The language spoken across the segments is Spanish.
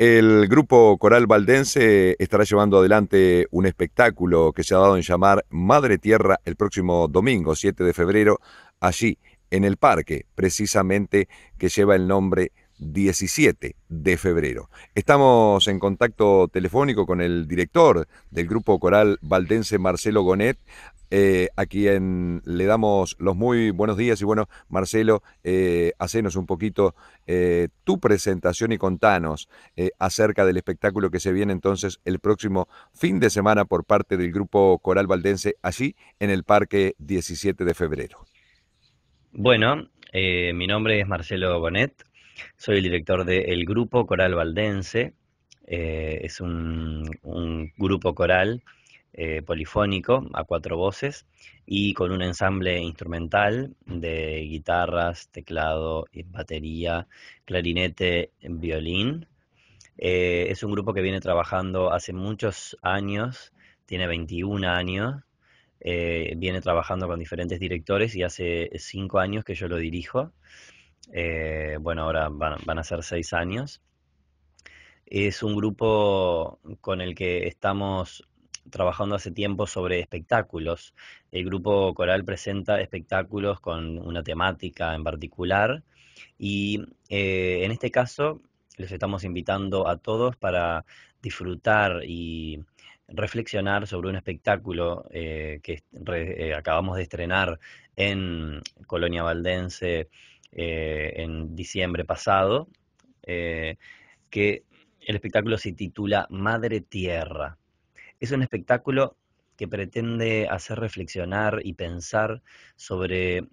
El grupo coral valdense estará llevando adelante un espectáculo que se ha dado en llamar Madre Tierra el próximo domingo, 7 de febrero, allí en el parque, precisamente que lleva el nombre 17 de febrero. Estamos en contacto telefónico con el director del grupo coral valdense, Marcelo Gonet, eh, a quien le damos los muy buenos días. Y bueno, Marcelo, eh, hacenos un poquito eh, tu presentación y contanos eh, acerca del espectáculo que se viene entonces el próximo fin de semana por parte del grupo coral valdense allí en el Parque 17 de febrero. Bueno, mi nombre es Marcelo Bonet, soy el director del grupo coral valdense, eh, es un, grupo coral eh, polifónico a cuatro voces y con un ensamble instrumental de guitarras, teclado, eh, batería, clarinete, violín. es un grupo que viene trabajando hace muchos años, tiene 21 años, viene trabajando con diferentes directores y hace cinco años que yo lo dirijo. Eh, bueno, ahora van, a ser seis años. Es un grupo con el que estamos trabajando hace tiempo sobre espectáculos. El grupo coral presenta espectáculos con una temática en particular y eh, en este caso les estamos invitando a todos para disfrutar y reflexionar sobre un espectáculo eh, que acabamos de estrenar en Colonia Valdense eh, en diciembre pasado, eh, que el espectáculo se titula Madre Tierra. Es un espectáculo que pretende hacer reflexionar y pensar sobre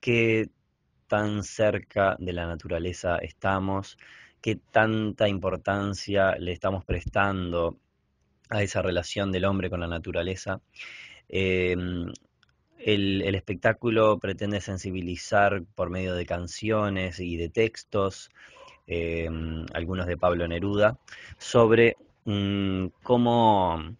qué tan cerca de la naturaleza estamos, qué tanta importancia le estamos prestando a esa relación del hombre con la naturaleza. Eh, el, espectáculo pretende sensibilizar por medio de canciones y de textos, eh, algunos de Pablo Neruda, sobre mm, cómo,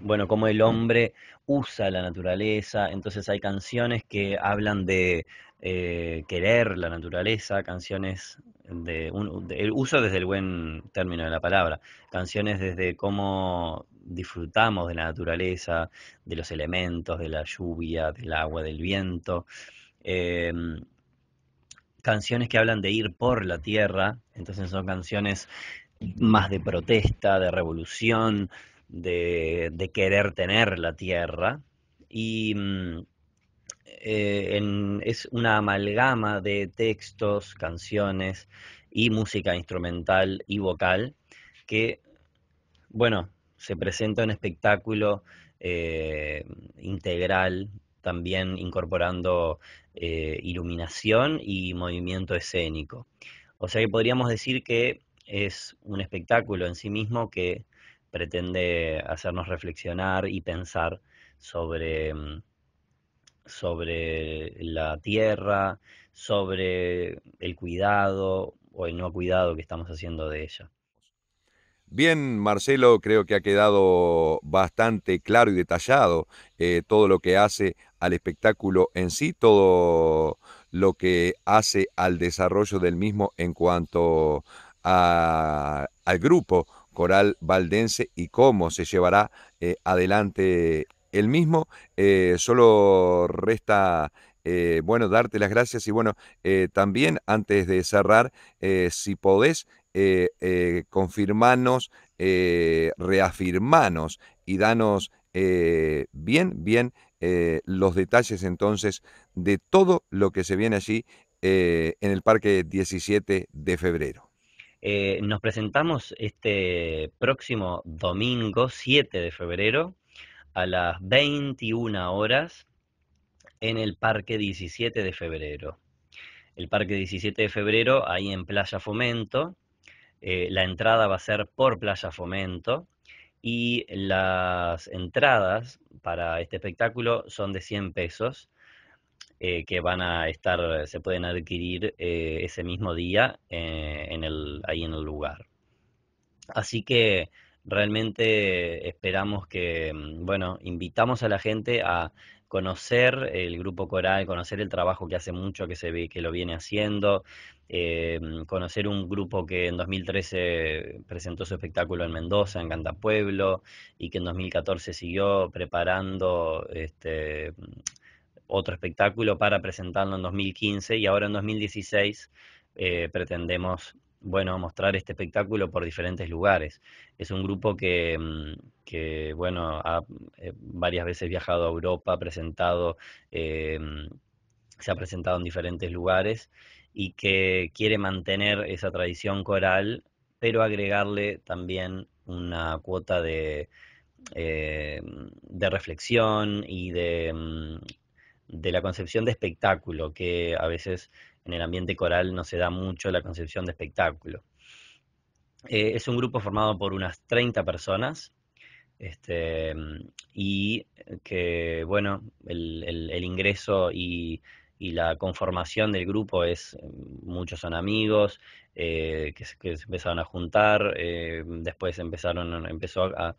bueno, cómo el hombre usa la naturaleza. Entonces hay canciones que hablan de eh, querer la naturaleza, canciones de, de, el uso desde el buen término de la palabra, canciones desde cómo disfrutamos de la naturaleza, de los elementos, de la lluvia, del agua, del viento. Em, canciones que hablan de ir por la tierra, entonces son canciones más de protesta, de revolución, de, querer tener la tierra. Y mm, eh, es una amalgama de textos, canciones y música instrumental y vocal que, bueno, se presenta un espectáculo eh, integral, también incorporando eh, iluminación y movimiento escénico. O sea que podríamos decir que es un espectáculo en sí mismo que pretende hacernos reflexionar y pensar sobre, mm, sobre la tierra, sobre el cuidado o el no cuidado que estamos haciendo de ella. Bien, Marcelo, creo que ha quedado bastante claro y detallado eh, todo lo que hace al espectáculo en sí, todo lo que hace al desarrollo del mismo en cuanto al grupo coral valdense y cómo se llevará eh, adelante el mismo. Eh, solo resta bueno, darte las gracias y bueno, también antes de cerrar, si podés eh, eh confirmanos, eh, reafirmanos y danos eh, bien, bien los detalles entonces de todo lo que se viene allí en el Parque 17 de febrero. nos presentamos este próximo domingo 7 de febrero a las 21 horas en el Parque 17 de febrero. El Parque 17 de febrero, ahí en Playa Fomento, eh, la entrada va a ser por Playa Fomento y las entradas para este espectáculo son de 100 pesos. Eh, que van a estar, se pueden adquirir eh, ese mismo día ahí en el lugar. Así que realmente esperamos que, mm, bueno, invitamos a la gente a conocer el grupo coral, conocer el trabajo que hace mucho que se ve que lo viene haciendo, eh, mm, conocer un grupo que en 2013 presentó su espectáculo en Mendoza, en Cantapueblo, y que en 2014 siguió preparando este mm, otro espectáculo para presentarlo en 2015 y ahora en 2016 eh, pretendemos bueno, mostrar este espectáculo por diferentes lugares. Es un grupo que, mm, bueno, ha eh, varias veces viajado a Europa, presentado, eh, mm, se ha presentado en diferentes lugares y que quiere mantener esa tradición coral, pero agregarle también una cuota de, eh, de reflexión y de, mm, de la concepción de espectáculo que a veces en el ambiente coral no se da mucho la concepción de espectáculo. Eh, es un grupo formado por unas 30 personas este, y que, bueno, el, ingreso y, la conformación del grupo es, mm, muchos son amigos, eh, que, se, empezaron a juntar, eh, después empezaron, empezó a,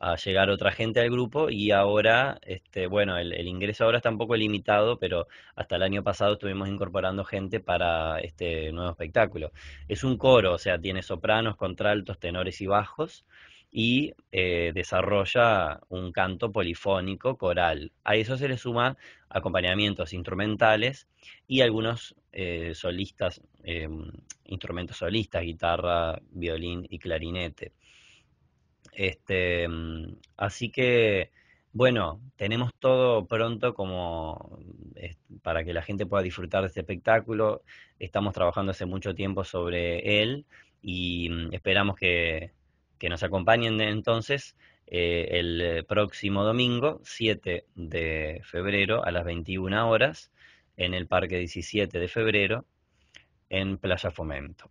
a llegar otra gente al grupo y ahora, este, bueno, el, ingreso ahora está un poco limitado, pero hasta el año pasado estuvimos incorporando gente para este nuevo espectáculo. Es un coro, o sea, tiene sopranos, contraltos, tenores y bajos y eh, desarrolla un canto polifónico coral. A eso se le suma acompañamientos instrumentales y algunos eh, solistas, em, instrumentos solistas, guitarra, violín y clarinete. Este, mm, así que, bueno, tenemos todo pronto como para que la gente pueda disfrutar de este espectáculo. Estamos trabajando hace mucho tiempo sobre él y mm, esperamos que, nos acompañen entonces eh, el próximo domingo, 7 de febrero, a las 21 horas, en el Parque 17 de febrero, en Playa Fomento.